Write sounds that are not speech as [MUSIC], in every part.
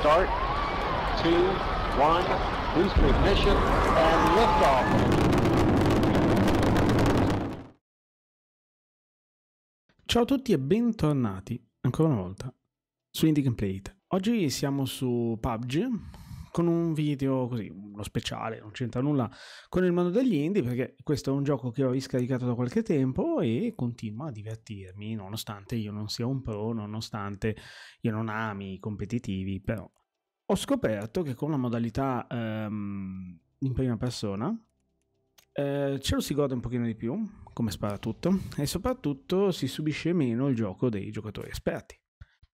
start, two, one, boost ignition, and liftoff. Ciao a tutti e bentornati, ancora una volta, su Indie Gameplay. Oggi siamo su PUBG, con un video così, uno speciale, non c'entra nulla con il mondo degli indie perché questo è un gioco che ho riscaricato da qualche tempo e continua a divertirmi nonostante io non sia un pro, nonostante io non ami i competitivi, però ho scoperto che con la modalità ehm, in prima persona eh, ce lo si gode un pochino di più come spara tutto e soprattutto si subisce meno il gioco dei giocatori esperti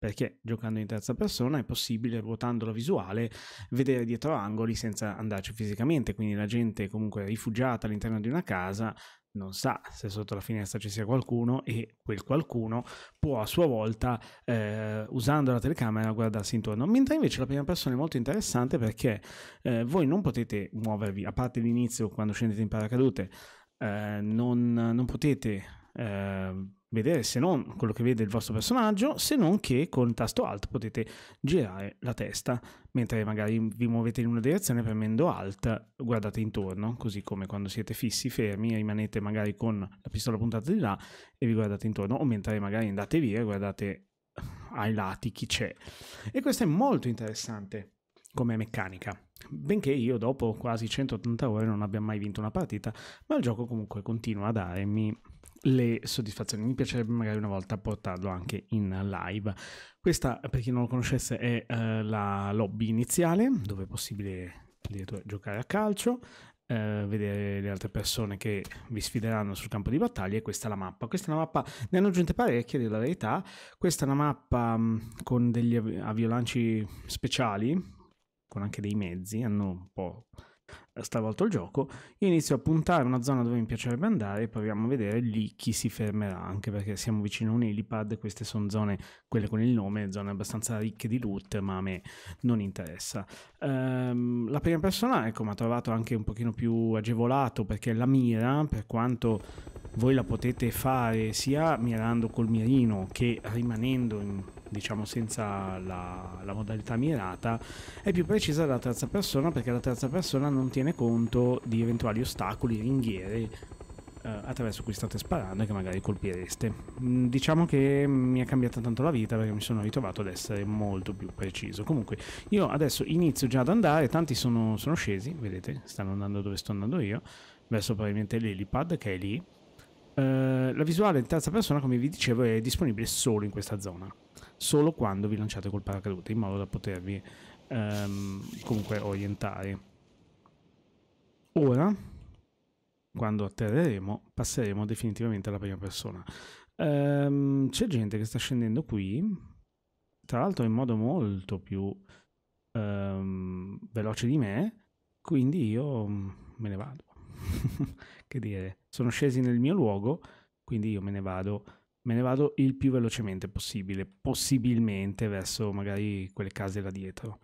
perché giocando in terza persona è possibile, ruotando la visuale, vedere dietro angoli senza andarci fisicamente, quindi la gente comunque rifugiata all'interno di una casa non sa se sotto la finestra ci sia qualcuno e quel qualcuno può a sua volta, eh, usando la telecamera, guardarsi intorno. Mentre invece la prima persona è molto interessante perché eh, voi non potete muovervi, a parte l'inizio quando scendete in paracadute, eh, non, non, potete eh, vedere se non quello che vede il vostro personaggio, se non che con il tasto Alt potete girare la testa, mentre magari vi muovete in una direzione premendo Alt, guardate intorno, così come quando siete fissi, fermi, rimanete magari con la pistola puntata di là e vi guardate intorno, o mentre magari andate via e guardate ai lati chi c'è. E questo è molto interessante come meccanica. Benché io dopo quasi 180 ore non abbia mai vinto una partita, ma il gioco comunque continua a darmi le soddisfazioni. Mi piacerebbe magari una volta portarlo anche in live. Questa, per chi non lo conoscesse, è eh, la lobby iniziale, dove è possibile giocare a calcio, eh, vedere le altre persone che vi sfideranno sul campo di battaglia e questa è la mappa. Questa è una mappa, ne hanno aggiunte parecchie, dire la verità. Questa è una mappa mh, mm, con degli aviolanci speciali, con anche dei mezzi, hanno un po' stavolta il gioco, io inizio a puntare una zona dove mi piacerebbe andare e proviamo a vedere lì chi si fermerà, anche perché siamo vicino a un helipad, queste sono zone, quelle con il nome, zone abbastanza ricche di loot, ma a me non interessa. Um, la prima persona, ecco, mi ha trovato anche un pochino più agevolato perché la mira, per quanto voi la potete fare sia mirando col mirino che rimanendo in, diciamo senza la, la modalità mirata, è più precisa della terza persona perché la terza persona non tiene tiene conto di eventuali ostacoli, ringhiere eh, attraverso cui state sparando e che magari colpireste. Mm, diciamo che mi è cambiata tanto la vita perché mi sono ritrovato ad essere molto più preciso. Comunque io adesso inizio già ad andare, tanti sono, sono scesi, vedete, stanno andando dove sto andando io, verso probabilmente l'helipad che è lì. Uh, la visuale in terza persona, come vi dicevo, è disponibile solo in questa zona, solo quando vi lanciate col paracadute, in modo da potervi um, comunque orientare. Ora, quando atterreremo, passeremo definitivamente alla prima persona. Um, c'è gente che sta scendendo qui, tra l'altro in modo molto più um, veloce di me, quindi io mm, me ne vado. [LAUGHS] che dire, sono scesi nel mio luogo, quindi io me ne vado me ne vado il più velocemente possibile, possibilmente verso magari quelle case là dietro.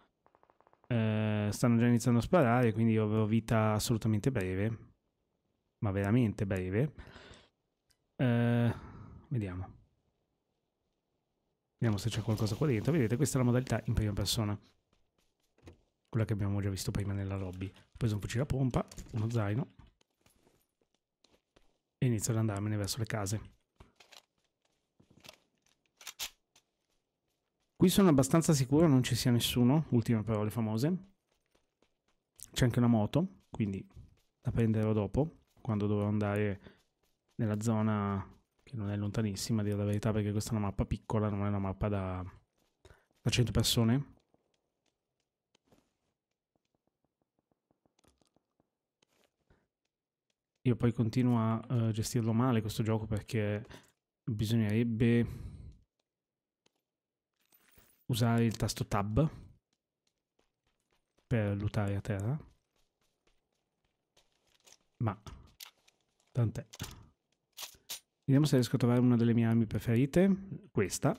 Eh, stanno già iniziando a sparare, quindi io avrò vita assolutamente breve, ma veramente breve. Eh, vediamo. Vediamo se c'è qualcosa qua dentro. Vedete, questa è la modalità in prima persona. Quella che abbiamo già visto prima nella lobby. Ho preso un fucile a pompa, uno zaino. E inizio ad andarmene verso le case. Qui sono abbastanza sicuro non ci sia nessuno, ultime parole famose. C'è anche una moto, quindi la prenderò dopo, quando dovrò andare nella zona che non è lontanissima, a dire la verità, perché questa è una mappa piccola, non è una mappa da, da 100 persone. Io poi continuo a uh, gestirlo male questo gioco perché bisognerebbe usare il tasto tab per lutare a terra. Ma, tant'è. Vediamo se riesco a trovare una delle mie armi preferite, questa.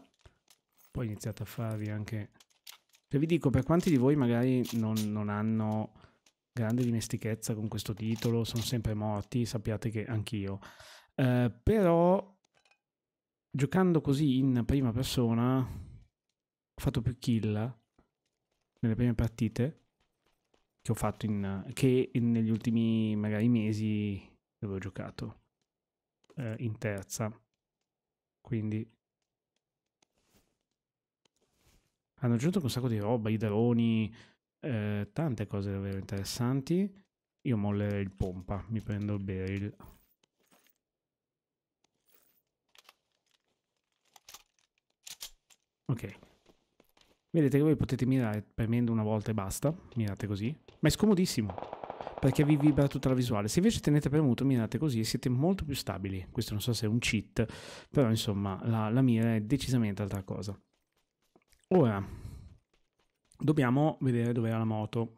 Poi iniziate a farvi anche... Che cioè, vi dico, per quanti di voi magari non, non hanno grande dimestichezza con questo titolo, sono sempre morti, sappiate che anch'io. Eh, però, giocando così in prima persona, fatto più kill nelle prime partite che ho fatto in, che in, negli ultimi magari mesi dove ho giocato eh, in terza. Quindi hanno aggiunto un sacco di roba, i droni, eh, tante cose davvero interessanti. Io mollerei il pompa, mi prendo il beryl Ok. Vedete che voi potete mirare premendo una volta e basta, mirate così, ma è scomodissimo perché vi vibra tutta la visuale. Se invece tenete premuto, mirate così e siete molto più stabili. Questo non so se è un cheat, però insomma la, la mira è decisamente altra cosa. Ora, dobbiamo vedere dove era la moto.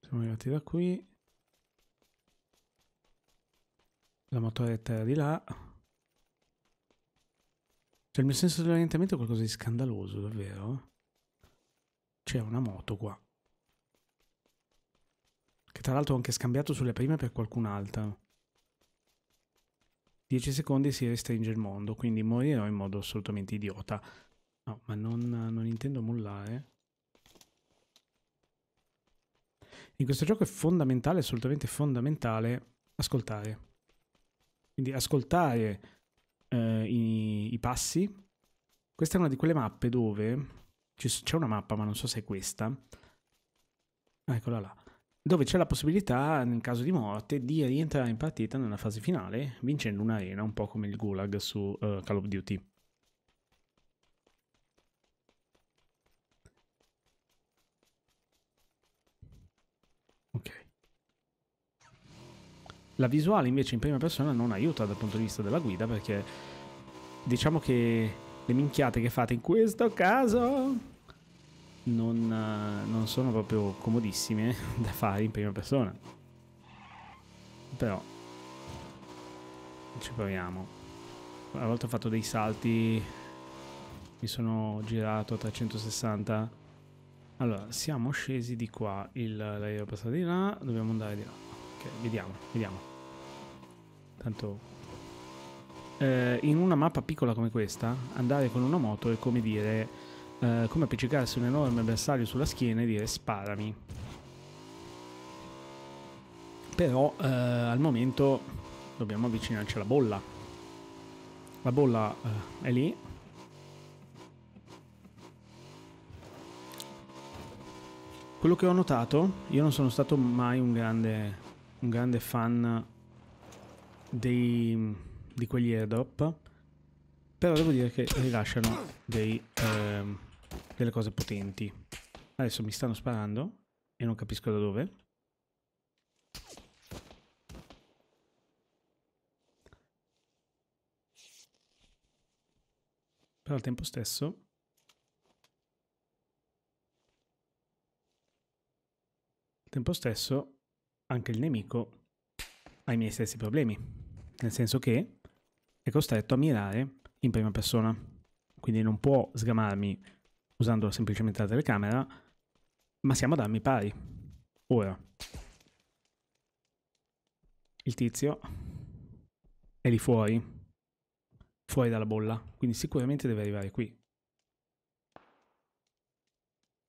Siamo arrivati da qui. La motoretta era di là. Cioè il mio senso dell'orientamento è qualcosa di scandaloso, davvero. C'è una moto qua. Che tra l'altro ho anche scambiato sulle prime per qualcun'altra. 10 secondi si restringe il mondo, quindi morirò in modo assolutamente idiota. No, ma non, non intendo mollare. In questo gioco è fondamentale, assolutamente fondamentale, ascoltare. Quindi ascoltare eh, i, i, passi. Questa è una di quelle mappe dove... C'è una mappa, ma non so se è questa. Ah, eccola là. Dove c'è la possibilità, nel caso di morte, di rientrare in partita nella fase finale, vincendo un'arena, un po' come il Gulag su uh, Call of Duty. La visuale invece in prima persona non aiuta dal punto di vista della guida perché diciamo che le minchiate che fate in questo caso non, eh, non sono proprio comodissime [LAUGHS] da fare in prima persona. Però ci proviamo. A volte ho fatto dei salti, mi sono girato a 360. Allora, siamo scesi di qua, l'aereo è passato di là, dobbiamo andare di là. Ok, vediamo, vediamo. Tanto... Eh, in una mappa piccola come questa, andare con una moto è come dire... Eh, come appiccicarsi un enorme bersaglio sulla schiena e dire sparami. Però eh, al momento dobbiamo avvicinarci alla bolla. La bolla eh, è lì, Quello che ho notato, io non sono stato mai un grande un grande fan dei, di quegli airdrop, però devo dire che rilasciano dei, eh, delle cose potenti. Adesso mi stanno sparando e non capisco da dove. Però al tempo stesso tempo stesso anche il nemico ha i miei stessi problemi, nel senso che è costretto a mirare in prima persona, quindi non può sgamarmi usando semplicemente la telecamera, ma siamo ad armi pari. Ora, il tizio è lì fuori, fuori dalla bolla, quindi sicuramente deve arrivare qui.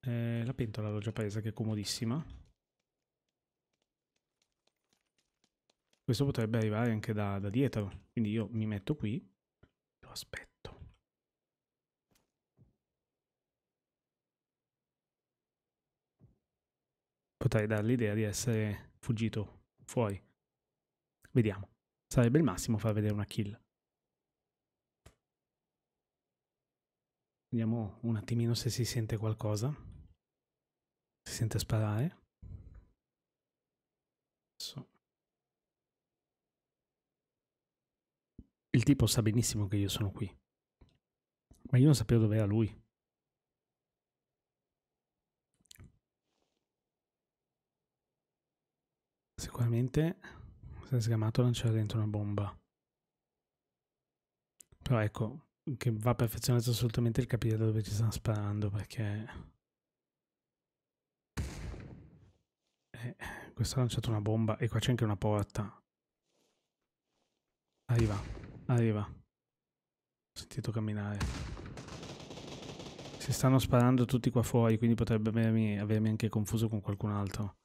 Eh, la pentola l'ho già presa, che è comodissima. Questo potrebbe arrivare anche da, da dietro, quindi io mi metto qui, lo aspetto. Potrei dare l'idea di essere fuggito fuori. Vediamo. Sarebbe il massimo far vedere una kill. Vediamo un attimino se si sente qualcosa. Si sente sparare. Adesso Il tipo sa benissimo che io sono qui. Ma io non sapevo dove era lui. Sicuramente si è sgamato a lanciare dentro una bomba. Però ecco, che va perfezionato assolutamente il capire dove ci stanno sparando, perché... Eh, questo ha lanciato una bomba e qua c'è anche una porta. Arriva. Arriva. Ho sentito camminare. Si stanno sparando tutti qua fuori, quindi potrebbe avermi, avermi anche confuso con qualcun altro.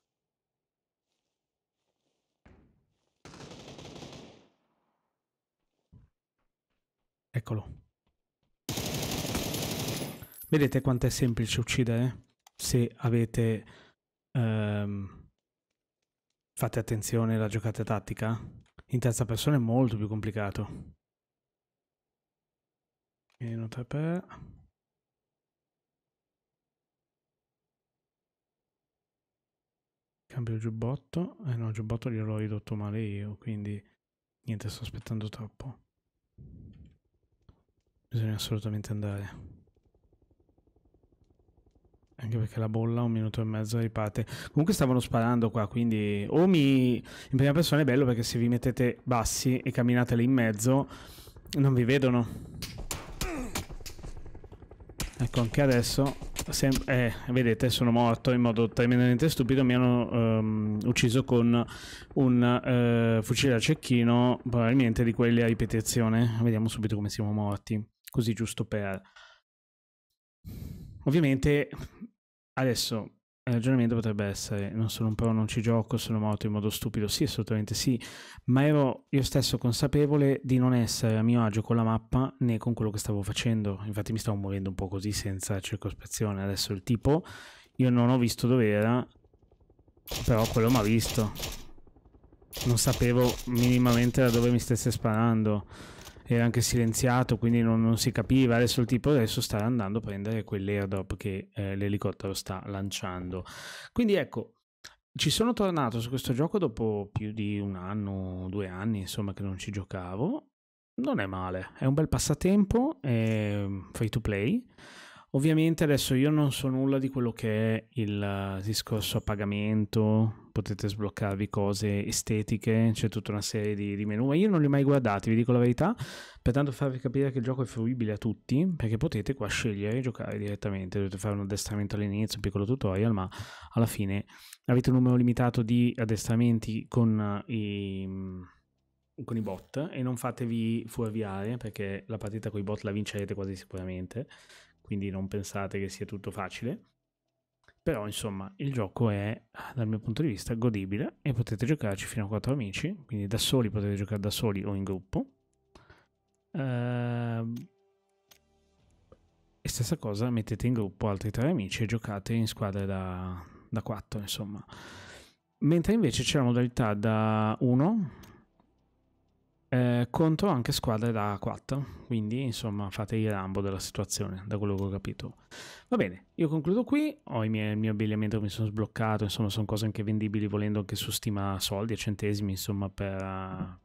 Eccolo. Vedete quanto è semplice uccidere? Se avete... Um, fate attenzione alla giocata tattica. In terza persona è molto più complicato. Meno 3 per... Cambio giubbotto. Eh no, giubbotto gliel'ho ridotto male io, quindi niente, sto aspettando troppo. Bisogna assolutamente andare. Anche perché la bolla un minuto e mezzo riparte. Comunque stavano sparando qua, quindi o mi... In prima persona è bello perché se vi mettete bassi e camminate lì in mezzo non vi vedono. Ecco, anche adesso... Se... Eh, vedete, sono morto in modo tremendamente stupido. Mi hanno um, ucciso con un uh, fucile a cecchino, probabilmente di quelli a ripetizione. Vediamo subito come siamo morti. Così giusto per... Ovviamente adesso il ragionamento potrebbe essere non sono un pro, non ci gioco, sono morto in modo stupido, sì assolutamente sì, ma ero io stesso consapevole di non essere a mio agio con la mappa né con quello che stavo facendo, infatti mi stavo muovendo un po' così senza circospezione, adesso il tipo io non ho visto dove era, però quello mi ha visto, non sapevo minimamente da dove mi stesse sparando era anche silenziato, quindi non, non, si capiva. Adesso il tipo adesso sta andando a prendere quell'airdrop che eh, l'elicottero sta lanciando. Quindi ecco, ci sono tornato su questo gioco dopo più di un anno, due anni, insomma, che non ci giocavo. Non è male, è un bel passatempo, è ehm, free to play. Ovviamente adesso io non so nulla di quello che è il eh, discorso a pagamento, potete sbloccarvi cose estetiche, c'è tutta una serie di, di menu, ma io non li ho mai guardati, vi dico la verità, per tanto farvi capire che il gioco è fruibile a tutti, perché potete qua scegliere e giocare direttamente, dovete fare un addestramento all'inizio, un piccolo tutorial, ma alla fine avete un numero limitato di addestramenti con eh, i con i bot e non fatevi fuorviare perché la partita con i bot la vincerete quasi sicuramente quindi non pensate che sia tutto facile però insomma il gioco è dal mio punto di vista godibile e potete giocarci fino a 4 amici, quindi da soli potete giocare da soli o in gruppo. Ehm, e stessa cosa mettete in gruppo altri 3 amici e giocate in squadre da, da 4 insomma. Mentre invece c'è la modalità da 1 eh, contro anche squadre da 4, quindi insomma fate il rambo della situazione, da quello che ho capito. Va bene, io concludo qui, ho miei, il mio abbigliamento che mi sono sbloccato, insomma sono cose anche vendibili volendo anche su stima soldi e centesimi, insomma per, eh,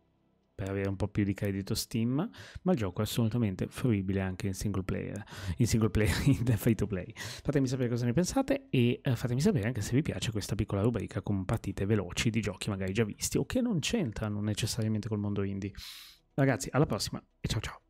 per avere un po' più di credito Steam, ma il gioco è assolutamente fruibile anche in single player, in single player, [LAUGHS] in free to play. Fatemi sapere cosa ne pensate e eh, fatemi sapere anche se vi piace questa piccola rubrica con partite veloci di giochi magari già visti o che non c'entrano necessariamente col mondo indie. Ragazzi, alla prossima e ciao ciao!